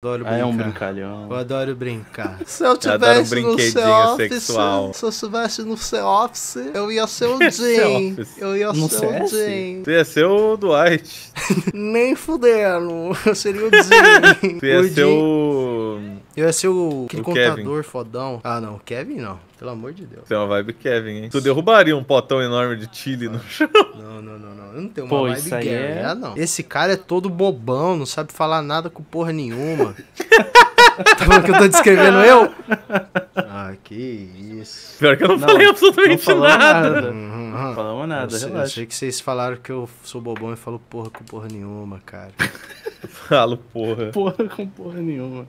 Adoro brincar. Ah, é um brincalhão. Eu adoro brincar. Se eu tivesse eu um no seu office, sexual. se eu estivesse no seu office, eu ia ser o Jim. eu ia no ser CS? o Jim. Tu ia ser o Dwight. Nem fudendo. Eu seria o Jim. tu ia o ser Jean... o... Eu ia ser o, aquele o contador Kevin. fodão. Ah, não. Kevin não. Pelo amor de Deus. Tem uma vibe Kevin, hein? Tu derrubaria um potão enorme de chile ah. no chão. Não, não, não, não. Eu não tenho uma Pô, vibe isso Kevin. É... Ah, não. Esse cara é todo bobão, não sabe falar nada com porra nenhuma. tá falando que eu tô descrevendo eu? Ah, que isso. Pior que eu não, não falei absolutamente não nada. nada. Uhum, uhum. não falamos nada, eu, relaxa. Eu achei que vocês falaram que eu sou bobão e falo porra com porra nenhuma, cara. Falo porra. Porra com porra nenhuma.